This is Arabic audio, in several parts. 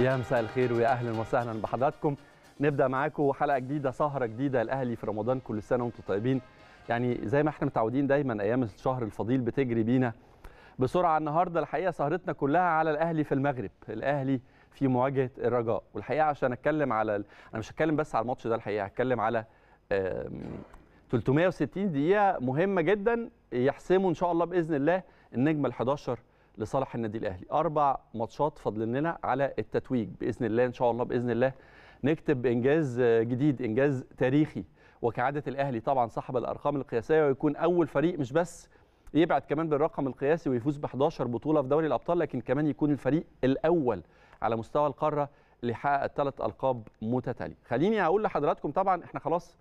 يا مساء الخير ويا اهلا وسهلا بحضراتكم نبدا معاكم حلقه جديده سهره جديده الاهلي في رمضان كل سنه وانتم طيبين يعني زي ما احنا متعودين دايما ايام الشهر الفضيل بتجري بينا بسرعه النهارده الحقيقه سهرتنا كلها على الاهلي في المغرب الاهلي في مواجهه الرجاء والحقيقه عشان اتكلم على ال... انا مش هتكلم بس على الماتش ده الحقيقه هتكلم على 360 دقيقه مهمه جدا يحسموا ان شاء الله باذن الله النجم ال11 لصالح النادي الاهلي اربع ماتشات فاضل لنا على التتويج باذن الله ان شاء الله باذن الله نكتب انجاز جديد انجاز تاريخي وكعاده الاهلي طبعا صاحب الارقام القياسيه ويكون اول فريق مش بس يبعد كمان بالرقم القياسي ويفوز ب 11 بطوله في دوري الابطال لكن كمان يكون الفريق الاول على مستوى القاره اللي حقق ثلاث القاب متتاليه خليني اقول لحضراتكم طبعا احنا خلاص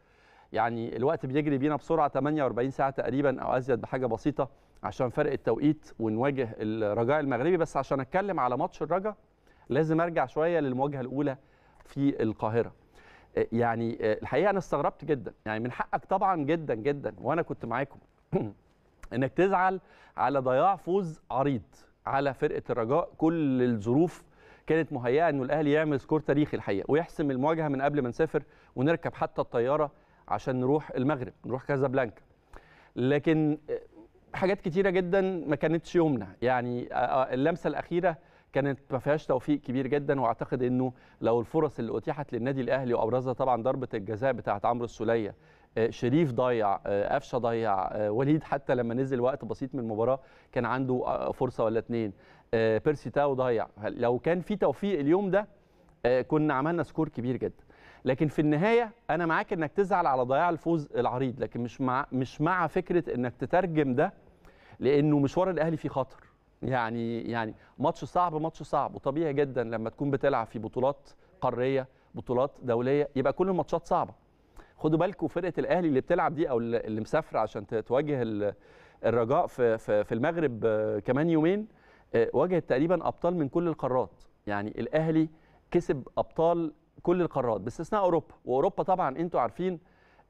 يعني الوقت بيجري بينا بسرعه 48 ساعه تقريبا او ازيد بحاجه بسيطه عشان فرق التوقيت ونواجه الرجاء المغربي بس عشان اتكلم على ماتش الرجاء لازم ارجع شويه للمواجهه الاولى في القاهره آه، يعني آه، الحقيقه انا استغربت جدا يعني من حقك طبعا جدا جدا وانا كنت معاكم انك تزعل على ضياع فوز عريض على فرقه الرجاء كل الظروف كانت مهيئه انه الاهلي يعمل سكور تاريخي الحقيقه ويحسم المواجهه من قبل ما نسافر ونركب حتى الطياره عشان نروح المغرب نروح كازابلانكا لكن آه، حاجات كتيره جدا ما كانتش يمنع يعني آه، آه، اللمسه الاخيره كانت ما فيهاش توفيق كبير جدا واعتقد انه لو الفرص اللي اتيحت للنادي الاهلي وابرزها طبعا ضربه الجزاء بتاعه عمرو السوليه آه، شريف ضيع قفشه ضيع وليد حتى لما نزل وقت بسيط من المباراه كان عنده فرصه ولا اتنين بيرسي تاو ضيع لو كان في توفيق اليوم ده كنا عملنا سكور كبير جدا لكن في النهايه انا معاك انك تزعل على ضياع الفوز العريض لكن مش مع مش مع فكره انك تترجم ده لانه مشوار الاهلي فيه خطر يعني يعني ماتش صعب ماتش صعب وطبيعي جدا لما تكون بتلعب في بطولات قاريه بطولات دوليه يبقى كل الماتشات صعبه خدوا بالكم فرقه الاهلي اللي بتلعب دي او اللي مسافره عشان تواجه الرجاء في في المغرب آه، كمان يومين آه، واجهت تقريبا ابطال من كل القارات يعني الاهلي كسب ابطال كل القارات باستثناء اوروبا واوروبا طبعا انتوا عارفين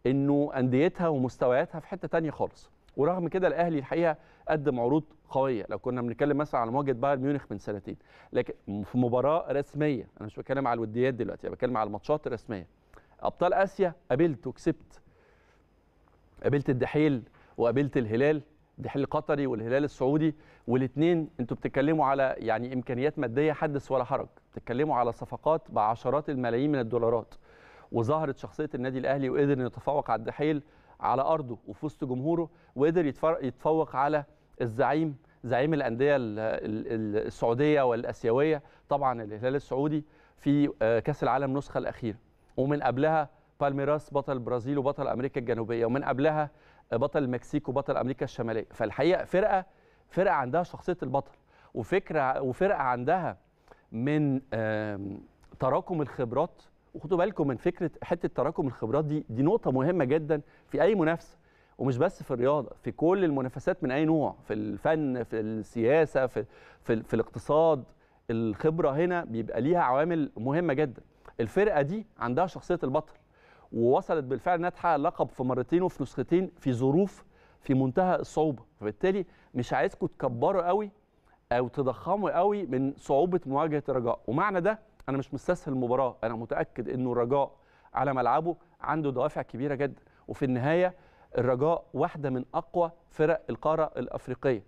انه انديتها ومستوياتها في حته تانية خالص ورغم كده الاهلي الحقيقه قدم عروض قويه لو كنا بنتكلم مثلا على مواجهه بايرن ميونخ من سنتين لكن في مباراه رسميه انا مش بتكلم على الوديات دلوقتي انا بتكلم على الماتشات الرسميه ابطال اسيا قابلت وكسبت قابلت الدحيل وقابلت الهلال الدحيل القطري والهلال السعودي والاثنين انتوا بتتكلموا على يعني امكانيات ماديه حدث ولا حرج بتتكلموا على صفقات بعشرات الملايين من الدولارات وظهرت شخصيه النادي الاهلي وقدر يتفوق على الدحيل على ارضه وفي وسط جمهوره وقدر يتفوق على الزعيم زعيم الانديه السعوديه والاسيويه طبعا الهلال السعودي في آه، كاس العالم النسخه الاخيره ومن قبلها بالميراس بطل البرازيل وبطل امريكا الجنوبيه ومن قبلها آه، بطل المكسيك وبطل امريكا الشماليه فالحقيقه فرقه فرقه عندها شخصيه البطل وفكره وفرقه عندها من تراكم الخبرات وخدوا بالكم من فكره حته تراكم الخبرات دي دي نقطه مهمه جدا في اي منافسه ومش بس في الرياضه في كل المنافسات من اي نوع في الفن في السياسه في في, في الاقتصاد الخبره هنا بيبقى ليها عوامل مهمه جدا الفرقه دي عندها شخصيه البطل ووصلت بالفعل انها تحقق لقب في مرتين وفي نسختين في ظروف في منتهى الصعوبه فبالتالي مش عايزكم تكبروا قوي او تضخموا قوي من صعوبه مواجهه الرجاء ومعنى ده انا مش مستسهل المباراه انا متاكد انه الرجاء على ملعبه عنده دوافع كبيره جدا وفي النهايه الرجاء واحدة من أقوى فرق القارة الأفريقية